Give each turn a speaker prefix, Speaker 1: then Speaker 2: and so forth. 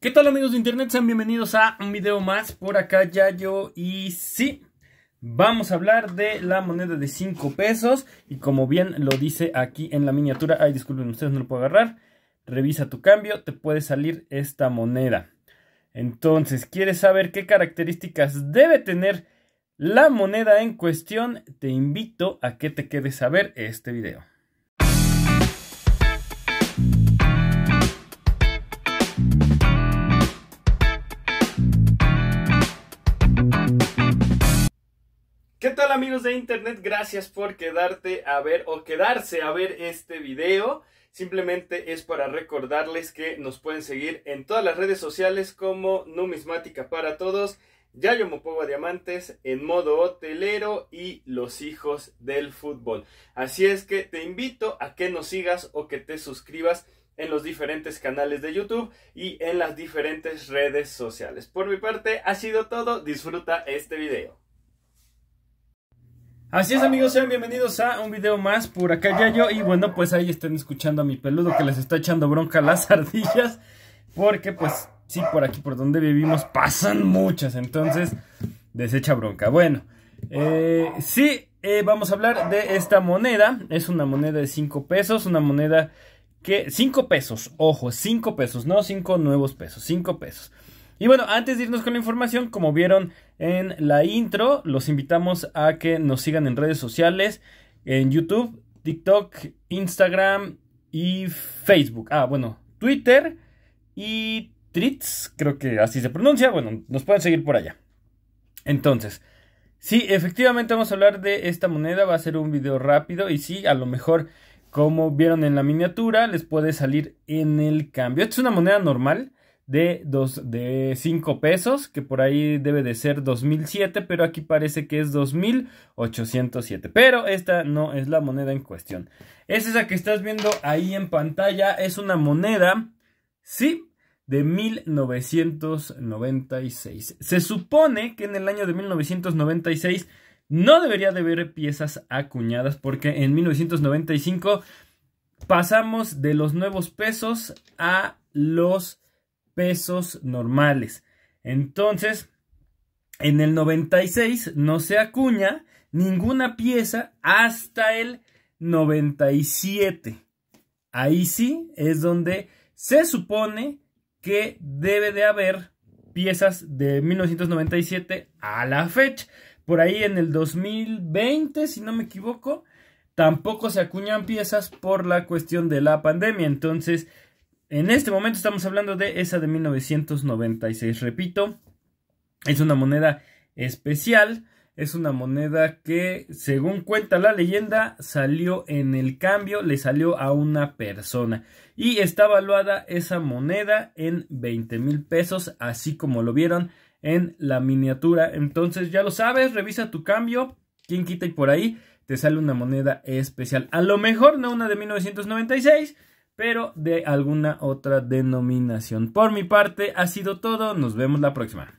Speaker 1: ¿Qué tal amigos de internet? Sean bienvenidos a un video más por acá Yayo y sí, vamos a hablar de la moneda de 5 pesos y como bien lo dice aquí en la miniatura, ay disculpen ustedes no lo puedo agarrar, revisa tu cambio, te puede salir esta moneda. Entonces, ¿quieres saber qué características debe tener la moneda en cuestión? Te invito a que te quedes a ver este video. tal amigos de internet? Gracias por quedarte a ver o quedarse a ver este video. Simplemente es para recordarles que nos pueden seguir en todas las redes sociales como Numismática para Todos, Yayo a Diamantes, En Modo Hotelero y Los Hijos del Fútbol. Así es que te invito a que nos sigas o que te suscribas en los diferentes canales de YouTube y en las diferentes redes sociales. Por mi parte ha sido todo, disfruta este video. Así es amigos, sean bienvenidos a un video más por acá yo y bueno pues ahí están escuchando a mi peludo que les está echando bronca las ardillas porque pues sí por aquí por donde vivimos pasan muchas entonces desecha bronca. Bueno, eh, sí eh, vamos a hablar de esta moneda, es una moneda de 5 pesos, una moneda que 5 pesos, ojo, 5 pesos, no 5 nuevos pesos, 5 pesos. Y bueno, antes de irnos con la información, como vieron en la intro, los invitamos a que nos sigan en redes sociales, en YouTube, TikTok, Instagram y Facebook. Ah, bueno, Twitter y Tritz, creo que así se pronuncia. Bueno, nos pueden seguir por allá. Entonces, sí, efectivamente vamos a hablar de esta moneda, va a ser un video rápido y sí, a lo mejor como vieron en la miniatura, les puede salir en el cambio. Esta es una moneda normal de, de 5 pesos, que por ahí debe de ser 2007, pero aquí parece que es 2807. Pero esta no es la moneda en cuestión. Es esa que estás viendo ahí en pantalla, es una moneda, sí, de 1996. Se supone que en el año de 1996 no debería de haber piezas acuñadas porque en 1995 pasamos de los nuevos pesos a los pesos normales. Entonces, en el 96 no se acuña ninguna pieza hasta el 97. Ahí sí es donde se supone que debe de haber piezas de 1997 a la fecha. Por ahí en el 2020, si no me equivoco, tampoco se acuñan piezas por la cuestión de la pandemia. Entonces, en este momento estamos hablando de esa de 1996. Repito, es una moneda especial. Es una moneda que, según cuenta la leyenda, salió en el cambio, le salió a una persona. Y está valuada esa moneda en 20 mil pesos, así como lo vieron en la miniatura. Entonces, ya lo sabes, revisa tu cambio. quien quita y por ahí te sale una moneda especial? A lo mejor no una de 1996 pero de alguna otra denominación. Por mi parte ha sido todo, nos vemos la próxima.